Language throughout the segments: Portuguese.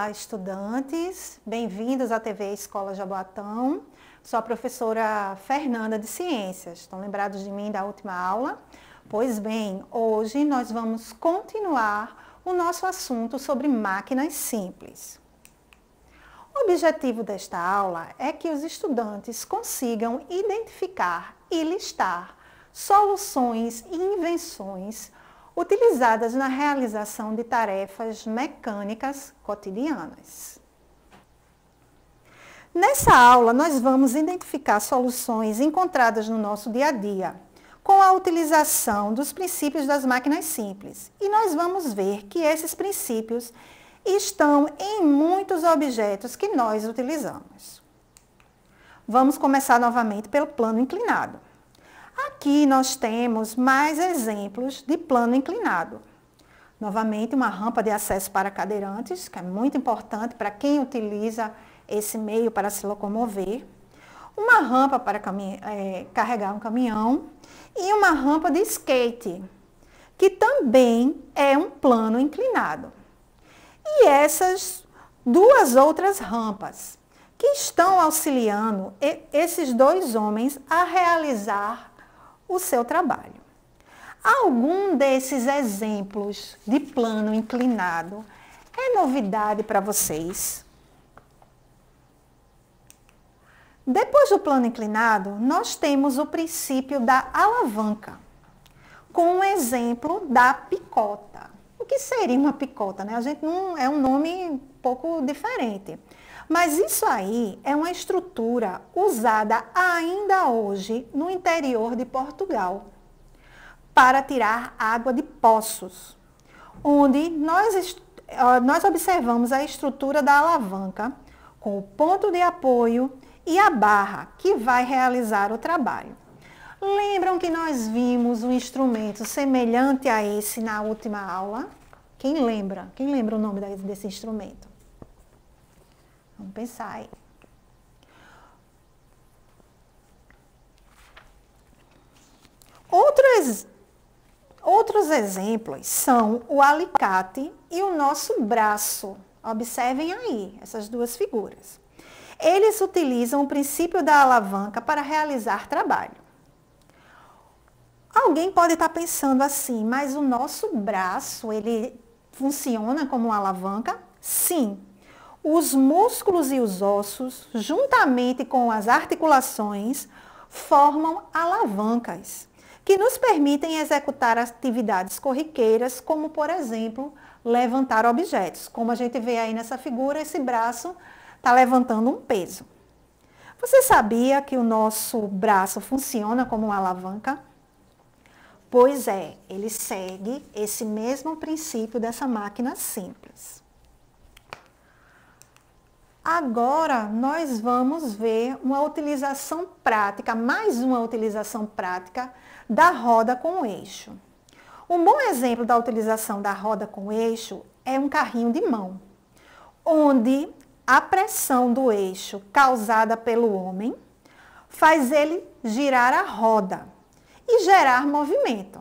Olá, estudantes. Bem-vindos à TV Escola Jaboatão. Sou a professora Fernanda de Ciências. Estão lembrados de mim da última aula? Pois bem, hoje nós vamos continuar o nosso assunto sobre máquinas simples. O objetivo desta aula é que os estudantes consigam identificar e listar soluções e invenções utilizadas na realização de tarefas mecânicas cotidianas. Nessa aula, nós vamos identificar soluções encontradas no nosso dia a dia, com a utilização dos princípios das máquinas simples. E nós vamos ver que esses princípios estão em muitos objetos que nós utilizamos. Vamos começar novamente pelo plano inclinado. Aqui nós temos mais exemplos de plano inclinado. Novamente, uma rampa de acesso para cadeirantes, que é muito importante para quem utiliza esse meio para se locomover. Uma rampa para é, carregar um caminhão e uma rampa de skate, que também é um plano inclinado. E essas duas outras rampas, que estão auxiliando esses dois homens a realizar o seu trabalho. Algum desses exemplos de plano inclinado é novidade para vocês? Depois do plano inclinado, nós temos o princípio da alavanca, com o um exemplo da picota que seria uma picota, né? A gente não é um nome um pouco diferente. Mas isso aí é uma estrutura usada ainda hoje no interior de Portugal para tirar água de poços, onde nós, nós observamos a estrutura da alavanca com o ponto de apoio e a barra que vai realizar o trabalho. Lembram que nós vimos um instrumento semelhante a esse na última aula? Quem lembra? Quem lembra o nome desse instrumento? Vamos pensar aí. Outros outros exemplos são o alicate e o nosso braço. Observem aí essas duas figuras. Eles utilizam o princípio da alavanca para realizar trabalho. Alguém pode estar pensando assim, mas o nosso braço, ele funciona como uma alavanca? Sim. Os músculos e os ossos, juntamente com as articulações, formam alavancas que nos permitem executar atividades corriqueiras, como por exemplo, levantar objetos. Como a gente vê aí nessa figura, esse braço está levantando um peso. Você sabia que o nosso braço funciona como uma alavanca? Pois é, ele segue esse mesmo princípio dessa máquina simples. Agora, nós vamos ver uma utilização prática, mais uma utilização prática da roda com eixo. Um bom exemplo da utilização da roda com eixo é um carrinho de mão, onde a pressão do eixo causada pelo homem faz ele girar a roda e gerar movimento.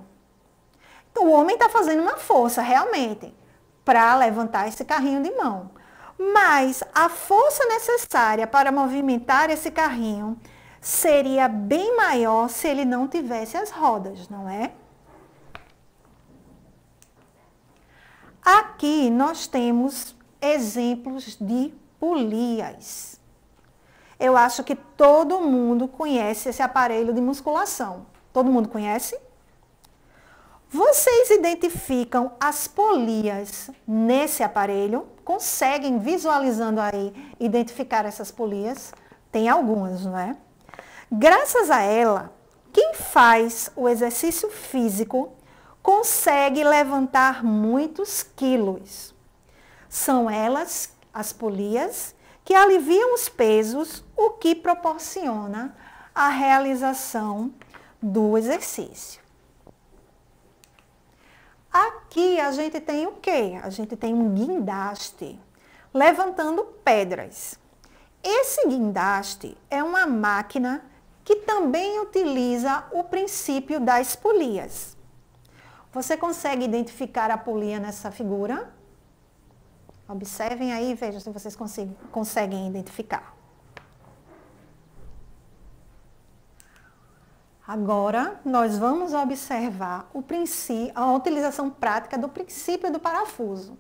Então, o homem está fazendo uma força realmente para levantar esse carrinho de mão. Mas a força necessária para movimentar esse carrinho seria bem maior se ele não tivesse as rodas, não é? Aqui nós temos exemplos de polias. Eu acho que todo mundo conhece esse aparelho de musculação. Todo mundo conhece? Vocês identificam as polias nesse aparelho? Conseguem, visualizando aí, identificar essas polias? Tem algumas, não é? Graças a ela, quem faz o exercício físico consegue levantar muitos quilos. São elas, as polias, que aliviam os pesos, o que proporciona a realização do exercício. Aqui a gente tem o quê? A gente tem um guindaste levantando pedras. Esse guindaste é uma máquina que também utiliza o princípio das polias. Você consegue identificar a polia nessa figura? Observem aí e vejam se vocês conseguem identificar. Agora, nós vamos observar o princípio, a utilização prática do princípio do parafuso.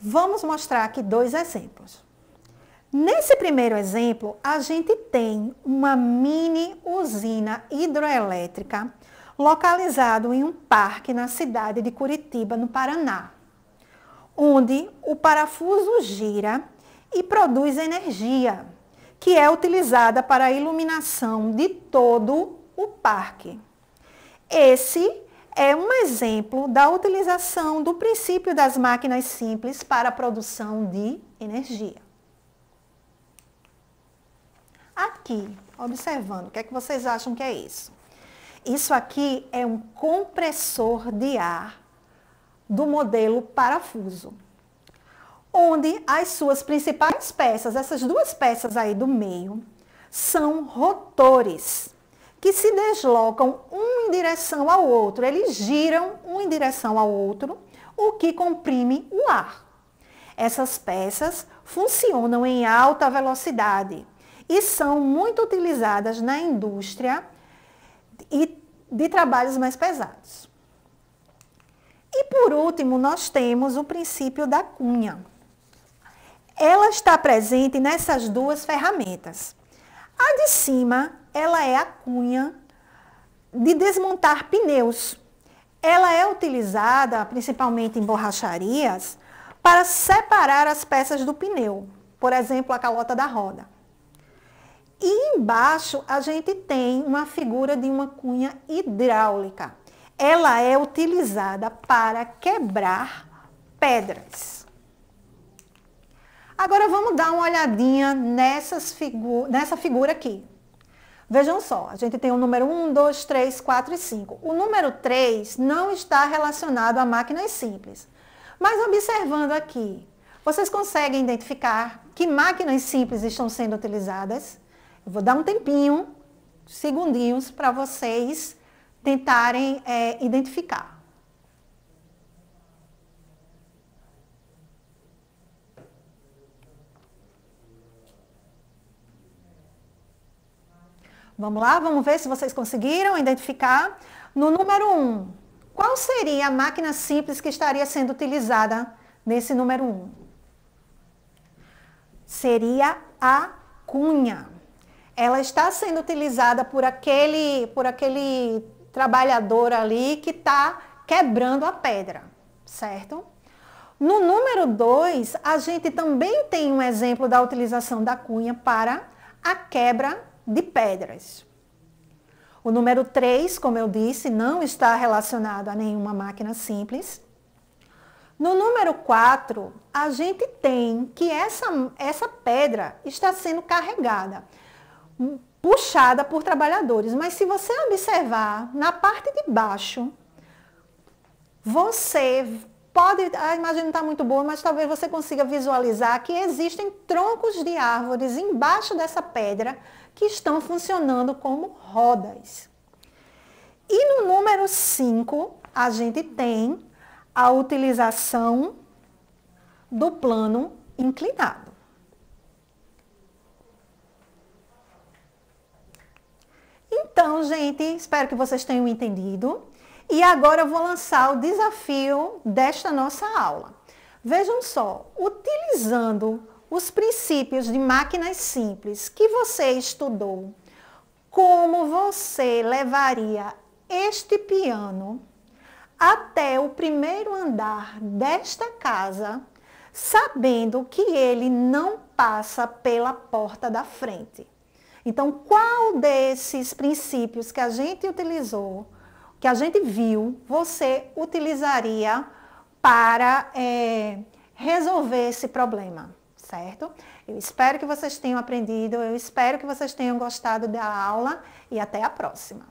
Vamos mostrar aqui dois exemplos. Nesse primeiro exemplo, a gente tem uma mini usina hidroelétrica localizado em um parque na cidade de Curitiba, no Paraná, onde o parafuso gira e produz energia que é utilizada para a iluminação de todo o parque. Esse é um exemplo da utilização do princípio das máquinas simples para a produção de energia. Aqui, observando, o que é que vocês acham que é isso? Isso aqui é um compressor de ar do modelo parafuso onde as suas principais peças, essas duas peças aí do meio, são rotores, que se deslocam um em direção ao outro, eles giram um em direção ao outro, o que comprime o ar. Essas peças funcionam em alta velocidade e são muito utilizadas na indústria e de trabalhos mais pesados. E por último, nós temos o princípio da cunha ela está presente nessas duas ferramentas. A de cima, ela é a cunha de desmontar pneus. Ela é utilizada principalmente em borracharias para separar as peças do pneu, por exemplo, a calota da roda. E embaixo a gente tem uma figura de uma cunha hidráulica. Ela é utilizada para quebrar pedras. Agora vamos dar uma olhadinha nessas figu nessa figura aqui. Vejam só, a gente tem o número 1, 2, 3, 4 e 5. O número 3 não está relacionado a máquinas simples. Mas observando aqui, vocês conseguem identificar que máquinas simples estão sendo utilizadas? Eu vou dar um tempinho, segundinhos, para vocês tentarem é, identificar. Vamos lá, vamos ver se vocês conseguiram identificar. No número 1, um, qual seria a máquina simples que estaria sendo utilizada nesse número 1? Um? Seria a cunha. Ela está sendo utilizada por aquele, por aquele trabalhador ali que está quebrando a pedra, certo? No número 2, a gente também tem um exemplo da utilização da cunha para a quebra de pedras. O número 3, como eu disse, não está relacionado a nenhuma máquina simples. No número 4, a gente tem que essa, essa pedra está sendo carregada, hum, puxada por trabalhadores. Mas se você observar na parte de baixo, você pode, a ah, imagem não está muito boa, mas talvez você consiga visualizar que existem troncos de árvores embaixo dessa pedra que estão funcionando como rodas. E no número 5, a gente tem a utilização do plano inclinado. Então, gente, espero que vocês tenham entendido. E agora eu vou lançar o desafio desta nossa aula. Vejam só, utilizando os princípios de máquinas simples que você estudou, como você levaria este piano até o primeiro andar desta casa, sabendo que ele não passa pela porta da frente. Então, qual desses princípios que a gente utilizou que a gente viu, você utilizaria para é, resolver esse problema, certo? Eu espero que vocês tenham aprendido, eu espero que vocês tenham gostado da aula e até a próxima.